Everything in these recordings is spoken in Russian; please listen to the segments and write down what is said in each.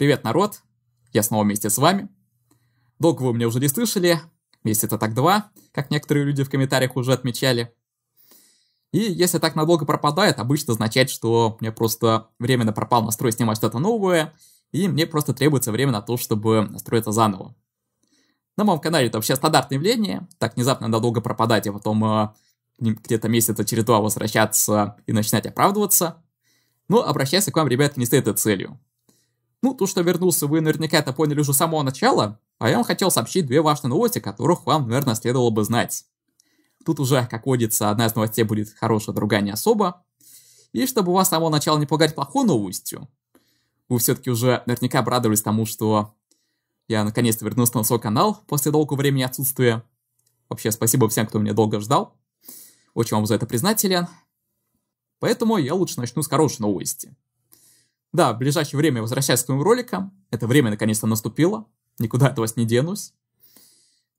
Привет, народ! Я снова вместе с вами. Долго вы меня уже не слышали. Месяца так два, как некоторые люди в комментариях уже отмечали. И если так надолго пропадает, обычно означает, что мне просто временно пропал настрой снимать что-то новое, и мне просто требуется время на то, чтобы настроиться заново. На моем канале это вообще стандартное явление, так внезапно надолго пропадать, а потом э, где-то месяца через два возвращаться и начинать оправдываться. Но обращаться к вам, ребятки, не стоит этой целью. Ну, то, что вернулся, вы наверняка это поняли уже с самого начала, а я вам хотел сообщить две важные новости, которых вам, наверное, следовало бы знать. Тут уже, как водится, одна из новостей будет хорошая, другая не особо. И чтобы вас с самого начала не пугать плохой новостью, вы все-таки уже наверняка обрадовались тому, что я наконец-то вернулся на свой канал после долгого времени отсутствия. Вообще, спасибо всем, кто меня долго ждал. Очень вам за это признателен. Поэтому я лучше начну с хорошей новости. Да, в ближайшее время возвращаюсь к своим роликам. Это время наконец-то наступило. Никуда от вас не денусь.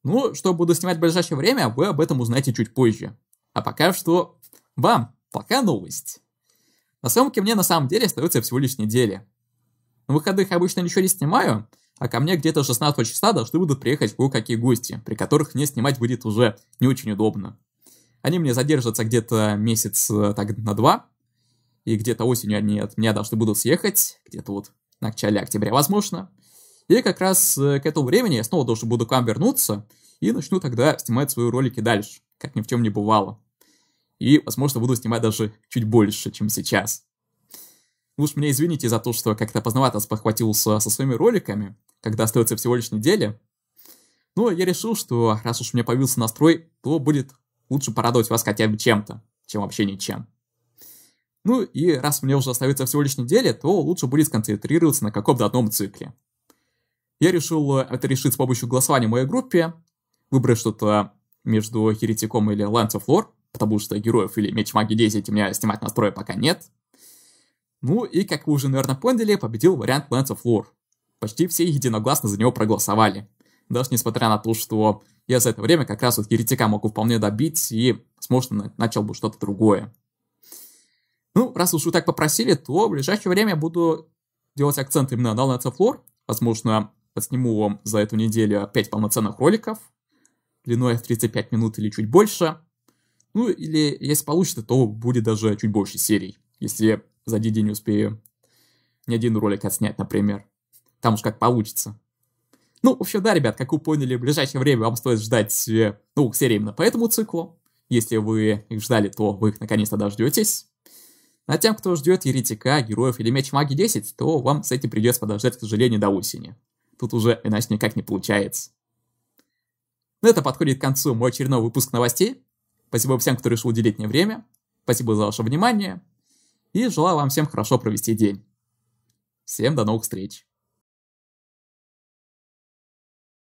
Ну, что буду снимать в ближайшее время, вы об этом узнаете чуть позже. А пока что вам пока новость. На съемки мне на самом деле остается всего лишь неделя. На выходных обычно ничего не снимаю, а ко мне где-то 16 часа должны будут приехать кое-какие гости, при которых мне снимать будет уже не очень удобно. Они мне задержатся где-то месяц э, так на два, и где-то осенью они от меня должны будут съехать, где-то вот на начале октября, возможно. И как раз э, к этому времени я снова должен буду к вам вернуться и начну тогда снимать свои ролики дальше, как ни в чем не бывало. И, возможно, буду снимать даже чуть больше, чем сейчас. Ну уж меня извините за то, что как-то поздновато спохватился со своими роликами, когда остается всего лишь неделя. Но я решил, что раз уж у меня появился настрой, то будет лучше порадовать вас хотя бы чем-то, чем вообще ничем. Ну и раз мне уже остается всего лишь неделя, то лучше будет сконцентрироваться на каком-то одном цикле. Я решил э, это решить с помощью голосования в моей группе, выбрать что-то между херетиком или Lance of Lore, потому что героев или Меч Маги 10 у меня снимать настроя пока нет. Ну и, как вы уже, наверное, поняли, победил вариант Lance of Lore. Почти все единогласно за него проголосовали. Даже несмотря на то, что я за это время как раз вот херетика могу вполне добить и, возможно, начал бы что-то другое. Ну, раз уж вы так попросили, то в ближайшее время я буду делать акцент именно на Netsaflor. Возможно, сниму вам за эту неделю 5 полноценных роликов, длиной в 35 минут или чуть больше. Ну, или если получится, то будет даже чуть больше серий, если за один день успею ни один ролик отснять, например. Там уж как получится. Ну, в общем, да, ребят, как вы поняли, в ближайшее время вам стоит ждать э, новых серий именно по этому циклу. Если вы их ждали, то вы их наконец-то дождетесь. А тем, кто ждет Еретика, Героев или Меч Маги 10, то вам с этим придется подождать, к сожалению, до осени. Тут уже иначе никак не получается. На ну, это подходит к концу мой очередной выпуск новостей. Спасибо всем, кто решил уделить мне время. Спасибо за ваше внимание. И желаю вам всем хорошо провести день. Всем до новых встреч.